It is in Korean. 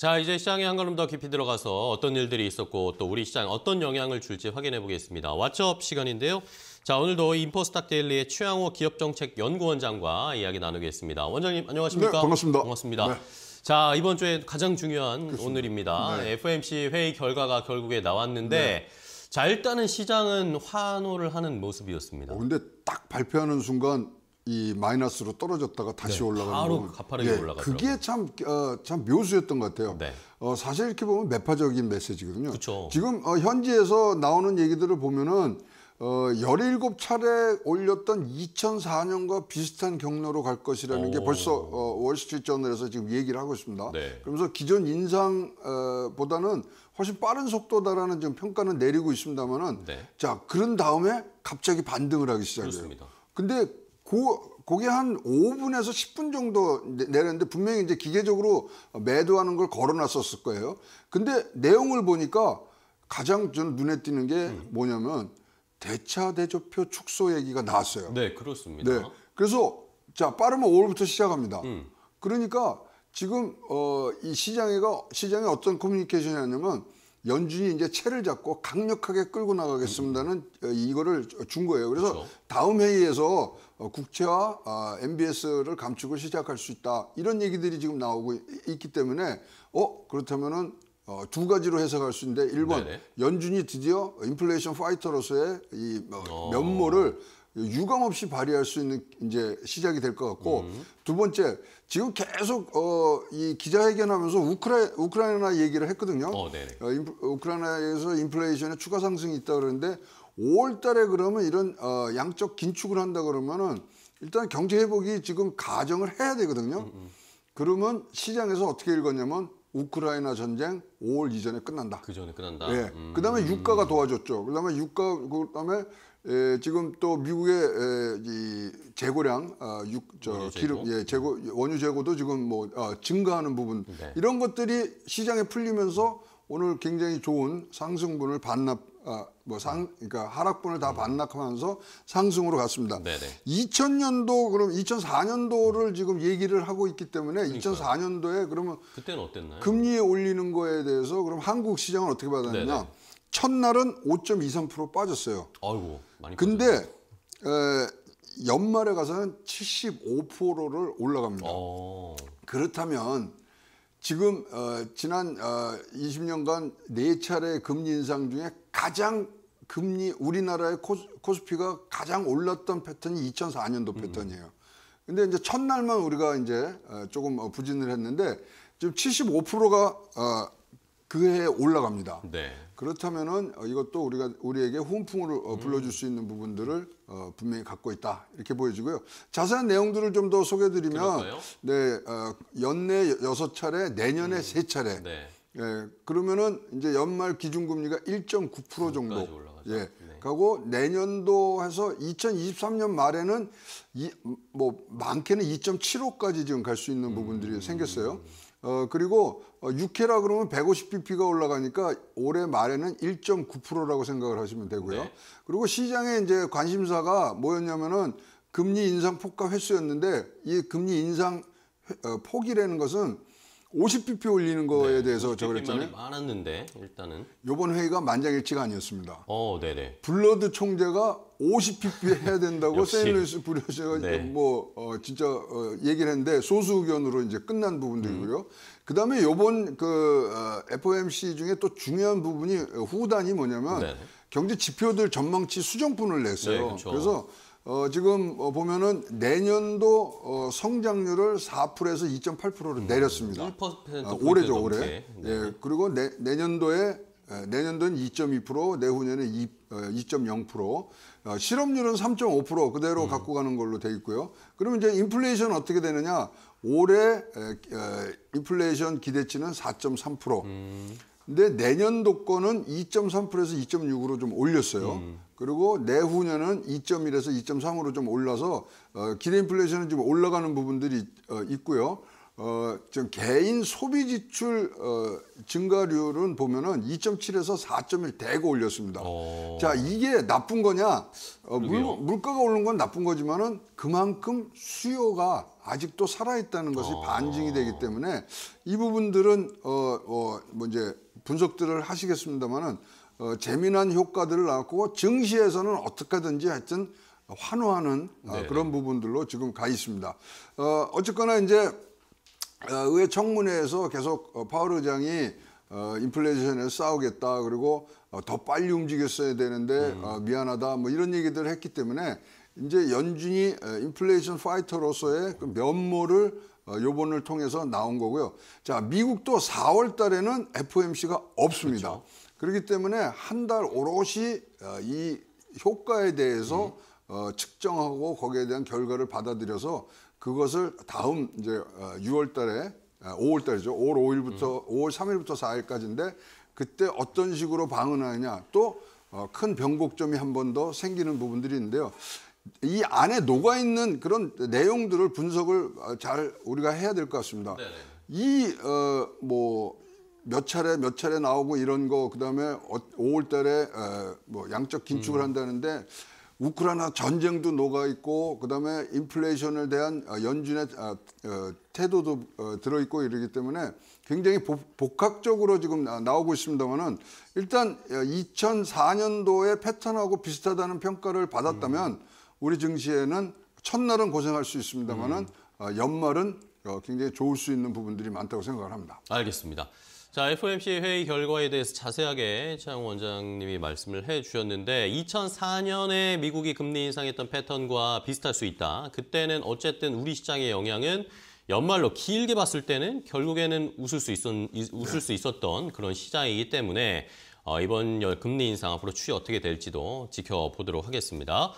자, 이제 시장에 한 걸음 더 깊이 들어가서 어떤 일들이 있었고 또 우리 시장 어떤 영향을 줄지 확인해 보겠습니다. 왓츠업 시간인데요. 자, 오늘도 인포스탁 데일리의 최양호 기업정책연구원장과 이야기 나누겠습니다. 원장님 안녕하십니까? 네, 반갑습니다. 반갑습니다. 네. 자, 이번 주에 가장 중요한 그렇습니다. 오늘입니다. 네. FMC 회의 결과가 결국에 나왔는데 네. 자, 일단은 시장은 환호를 하는 모습이었습니다. 그런데딱 어, 발표하는 순간 이 마이너스로 떨어졌다가 다시 네, 올라가는 바로 가파르게 예, 올라가 그게 참참 어, 참 묘수였던 것 같아요. 네. 어, 사실 이렇게 보면 매파적인 메시지거든요. 그쵸. 지금 어, 현지에서 나오는 얘기들을 보면은 어, 17차례 올렸던 2004년과 비슷한 경로로 갈 것이라는 오. 게 벌써 어, 월스트리트저널에서 지금 얘기를 하고 있습니다. 네. 그러면서 기존 인상보다는 어, 훨씬 빠른 속도다라는 지금 평가는 내리고 있습니다만은 네. 자 그런 다음에 갑자기 반등을 하기 시작해요. 그렇습니다. 근데 고, 그게 한 5분에서 10분 정도 내렸는데 분명히 이제 기계적으로 매도하는 걸 걸어놨었을 거예요. 근데 내용을 보니까 가장 전 눈에 띄는 게 음. 뭐냐면 대차 대조표 축소 얘기가 나왔어요. 네, 그렇습니다. 네. 그래서 자 빠르면 5월부터 시작합니다. 음. 그러니까 지금 어, 이 시장에가 시장에 어떤 커뮤니케이션이냐면 연준이 이제 채를 잡고 강력하게 끌고 나가겠습니다는 어, 이거를 준 거예요. 그래서 그렇죠. 다음 회의에서 어, 국채와 아, MBS를 감축을 시작할 수 있다 이런 얘기들이 지금 나오고 있기 때문에 어 그렇다면은 어, 두 가지로 해석할 수 있는데 1번 연준이 드디어 인플레이션 파이터로서의 이 뭐, 어. 면모를 어. 유감 없이 발휘할 수 있는 이제 시작이 될 것 같고 음. 두 번째 지금 계속 어, 이 기자회견하면서 우크라, 우크라이나 얘기를 했거든요. 어, 어, 인프, 우크라이나에서 인플레이션에 추가 상승이 있다 그러는데 5월달에 그러면 이런 어, 양적 긴축을 한다 그러면은 일단 경제 회복이 지금 가정을 해야 되거든요. 음, 음. 그러면 시장에서 어떻게 읽었냐면 우크라이나 전쟁 5월 이전에 끝난다. 그 전에 끝난다. 예. 네. 음. 그다음에 유가가 도와줬죠. 그다음에 유가 그다음에 에, 지금 또 미국의 에, 이 재고량 어, 육, 저, 원유 재고? 기름 예, 재고 원유 재고도 지금 뭐 어, 증가하는 부분 네. 이런 것들이 시장에 풀리면서 오늘 굉장히 좋은 상승분을 반납 아, 뭐 상, 그러니까 하락분을 다 음. 반납하면서 상승으로 갔습니다. 네네. 2000년도 그럼 2004년도를 지금 얘기를 하고 있기 때문에 그러니까요. 2004년도에 그러면 그때는 어땠나요? 금리에 올리는 거에 대해서 그럼 한국 시장은 어떻게 받았냐? 느 네네. 첫날은 5.23% 빠졌어요. 아이고. 많이 근데 에, 연말에 가서는 75%를 올라갑니다. 오. 어. 그렇다면 지금 어, 지난 어, 20년간 네 차례 금리 인상 중에 가장 금리 우리나라의 코스, 코스피가 가장 올랐던 패턴이 2004년도 음. 패턴이에요. 음. 근데 이제 첫날만 우리가 이제 어, 조금 어, 부진을 했는데 지금 75%가 어, 그해 올라갑니다. 네. 그렇다면은 어, 이것도 우리가 우리에게 훈풍을 어, 불러줄 수 있는 부분들을 어, 분명히 갖고 있다 이렇게 보여지고요. 자세한 내용들을 좀 더 소개드리면 네 어, 연내 여섯 차례, 내년에 음. 세 음. 차례. 네. 예, 그러면은 이제 연말 기준금리가 1.9% 정도. 올라가죠. 예. 네. 가고 내년도 해서 2023년 말에는 이, 뭐 많게는 2.75까지 지금 갈 수 있는 부분들이 음. 생겼어요. 어, 그리고 6회라 어, 그러면 150bp가 올라가니까 올해 말에는 1.9%라고 생각을 하시면 되고요. 네. 그리고 시장의 이제 관심사가 뭐였냐면은 금리 인상 폭과 횟수였는데 이 금리 인상 어, 폭이라는 것은 50bp 올리는 거에 네, 대해서 저 그랬잖아요. 많았는데 일단은 요번 회의가 만장일치가 아니었습니다. 어, 네네. 블러드 총재가 50bp 해야 된다고 세일리스 브리오가 네. 뭐 어, 진짜 어, 얘기를 했는데 소수 의견으로 이제 끝난 부분들이고요. 음. 그다음에 요번 그 어, FOMC 중에 또 중요한 부분이 후단이 뭐냐면 네네. 경제 지표들 전망치 수정분을 냈어요. 네, 그래서 어, 지금 어, 보면은 내년도 어, 성장률을 4%에서 2.8%로 음, 내렸습니다. 1% 아, 올해죠 올해. 네. 예, 그리고 내, 내년도에 예, 내년도는 2.2%, 내후년에 2, 2.0%, 어, 어, 실업률은 3.5% 그대로 음. 갖고 가는 걸로 돼 있고요. 그러면 이제 인플레이션 어떻게 되느냐? 올해 에, 에, 인플레이션 기대치는 4.3%. 음. 근데 내년도 거는 2.3%에서 2.6으로 좀 올렸어요. 음. 그리고 내후년은 2.1에서 2.3으로 좀 올라서 어, 기대 인플레이션은 지금 올라가는 부분들이 어, 있고요. 어, 좀 개인 소비 지출 어, 증가률은 보면은 2.7에서 4.1 대고 올렸습니다. 오. 어. 자 이게 나쁜 거냐? 어, 물, 물가가 오른 건 나쁜 거지만은 그만큼 수요가 아직도 살아있다는 것이 오. 아. 반증이 되기 때문에 이 부분들은 어, 어, 뭐 이제 분석들을 하시겠습니다만은 어, 재미난 효과들을 낳고 증시에서는 어떻게든지 하여튼 환호하는 어, 네. 그런 부분들로 지금 가 있습니다. 어, 어쨌거나 이제 어, 의회 청문회에서 계속 어, 파월 의장이 어, 인플레이션에 싸우겠다 그리고 더 빨리 움직였어야 되는데 음. 미안하다 뭐 이런 얘기들을 했기 때문에 이제 연준이 인플레이션 파이터로서의 그 면모를 요번을 통해서 나온 거고요. 자 미국도 4월 달에는 FOMC가 없습니다. 그렇죠. 그렇기 때문에 한 달 오롯이 이 효과에 대해서 음. 측정하고 거기에 대한 결과를 받아들여서 그것을 다음 이제 6월 어, 달에 5월 아, 달이죠. 5월 5일부터 음. 5월 3일부터 4일까지인데 그때 어떤 식으로 방어하느냐 또큰 어, 변곡점이 한 번 더 생기는 부분들이 있는데요. 이 안에 녹아 있는 그런 내용들을 분석을 어, 잘 우리가 해야 될 것 같습니다. 네, 네. 이뭐 몇 차례 몇 차례 나오고 이런 거 그다음에 5월 달에 어, 뭐 양적 긴축을 음. 한다는데 우크라이나 전쟁도 녹아 있고 그다음에 인플레이션에 대한 어, 연준의 아, 어, 태도도 어, 들어 있고 이러기 때문에 굉장히 복합적으로 지금 나오고 있습니다만은 일단 2004년도의 패턴하고 비슷하다는 평가를 받았다면 음. 우리 증시에는 첫날은 고생할 수 있습니다만은 음. 연말은 굉장히 좋을 수 있는 부분들이 많다고 생각을 합니다. 알겠습니다. 자, FOMC 회의 결과에 대해서 자세하게 최영 원장님이 말씀을 해 주셨는데 2004년에 미국이 금리 인상했던 패턴과 비슷할 수 있다. 그때는 어쨌든 우리 시장의 영향은 연말로 길게 봤을 때는 결국에는 웃을 수, 있었, 웃을 수 있었던 그런 시장이기 때문에 어, 이번 금리 인상 앞으로 추이 어떻게 될지도 지켜보도록 하겠습니다.